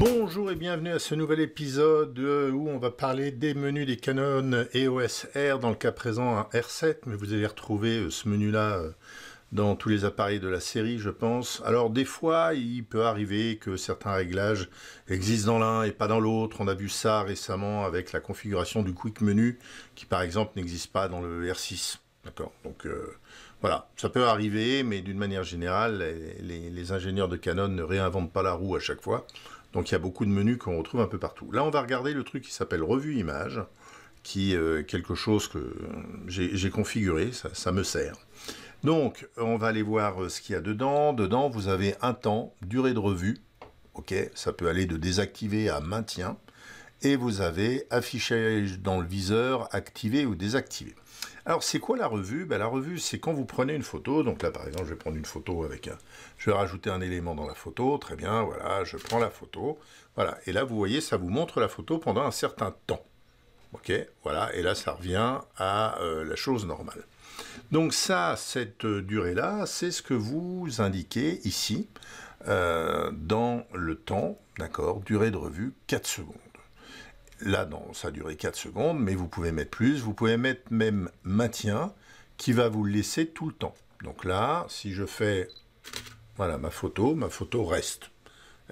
Bonjour et bienvenue à ce nouvel épisode euh, où on va parler des menus des Canon EOS R, dans le cas présent un R7, mais vous allez retrouver euh, ce menu-là euh, dans tous les appareils de la série, je pense. Alors des fois, il peut arriver que certains réglages existent dans l'un et pas dans l'autre. On a vu ça récemment avec la configuration du Quick Menu, qui par exemple n'existe pas dans le R6. D'accord Donc voilà, ça peut arriver, mais d'une manière générale, les ingénieurs de Canon ne réinventent pas la roue à chaque fois. Donc il y a beaucoup de menus qu'on retrouve un peu partout. Là, on va regarder le truc qui s'appelle Revue Image, qui est euh, quelque chose que j'ai configuré, ça, me sert. Donc, on va aller voir euh, ce qu'il y a dedans. Dedans, vous avez un temps, durée de revue. OK, ça peut aller de désactiver à maintien. Et vous avez affichage dans le viseur, activé ou désactivé. Alors, c'est quoi la revue ben, La revue, c'est quand vous prenez une photo. Donc là, par exemple, je vais prendre une photo avec un... Je vais rajouter un élément dans la photo. Très bien, voilà, je prends la photo. Voilà, et là, vous voyez, ça vous montre la photo pendant un certain temps. OK Voilà, et là, ça revient à euh, la chose normale. Donc ça, cette durée-là, c'est ce que vous indiquez ici euh, dans le temps, d'accord Durée de revue 4 secondes. Là, ça a duré 4 secondes, mais vous pouvez mettre plus. Vous pouvez mettre même maintien, qui va vous le laisser tout le temps. Donc là, si je fais voilà ma photo, ma photo reste.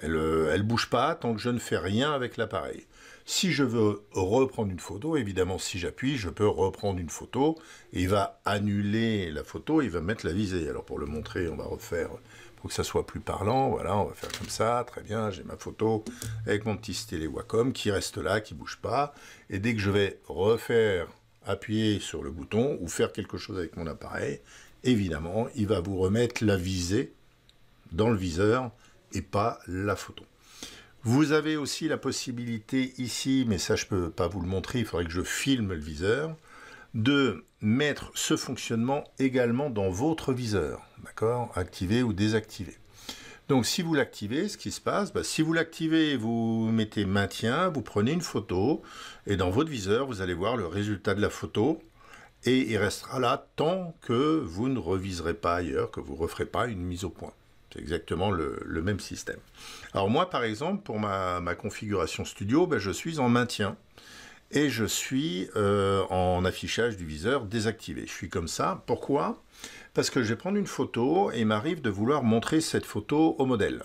Elle ne euh, bouge pas tant que je ne fais rien avec l'appareil. Si je veux reprendre une photo, évidemment, si j'appuie, je peux reprendre une photo. il va annuler la photo, il va mettre la visée. Alors pour le montrer, on va refaire pour que ça soit plus parlant. Voilà, on va faire comme ça. Très bien, j'ai ma photo avec mon petit téléwacom Wacom qui reste là, qui bouge pas. Et dès que je vais refaire appuyer sur le bouton ou faire quelque chose avec mon appareil, évidemment, il va vous remettre la visée dans le viseur et pas la photo. Vous avez aussi la possibilité ici, mais ça je ne peux pas vous le montrer, il faudrait que je filme le viseur, de mettre ce fonctionnement également dans votre viseur, d'accord Activer ou désactiver. Donc si vous l'activez, ce qui se passe, bah, si vous l'activez, vous mettez maintien, vous prenez une photo, et dans votre viseur, vous allez voir le résultat de la photo, et il restera là tant que vous ne reviserez pas ailleurs, que vous ne referez pas une mise au point. C'est exactement le, même système. Alors moi, par exemple, pour ma, configuration studio, ben, je suis en maintien et je suis euh, en affichage du viseur désactivé. Je suis comme ça. Pourquoi Parce que je vais prendre une photo et il m'arrive de vouloir montrer cette photo au modèle.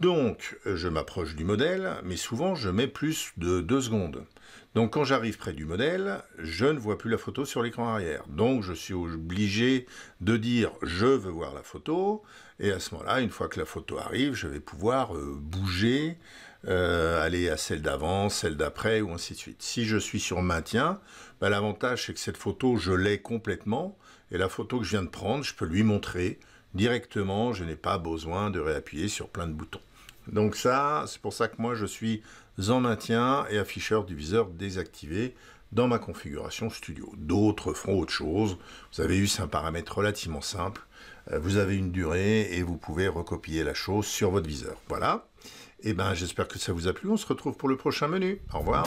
Donc, je m'approche du modèle, mais souvent je mets plus de deux secondes. Donc quand j'arrive près du modèle, je ne vois plus la photo sur l'écran arrière. Donc je suis obligé de dire je veux voir la photo, et à ce moment-là, une fois que la photo arrive, je vais pouvoir euh, bouger, euh, aller à celle d'avant, celle d'après, ou ainsi de suite. Si je suis sur maintien, bah, l'avantage c'est que cette photo, je l'ai complètement, et la photo que je viens de prendre, je peux lui montrer directement, je n'ai pas besoin de réappuyer sur plein de boutons. Donc ça, c'est pour ça que moi je suis en maintien et afficheur du viseur désactivé dans ma configuration studio. D'autres feront autre chose. Vous avez eu, c'est un paramètre relativement simple. Euh, vous avez une durée et vous pouvez recopier la chose sur votre viseur. Voilà. Et eh ben j'espère que ça vous a plu. On se retrouve pour le prochain menu. Au revoir.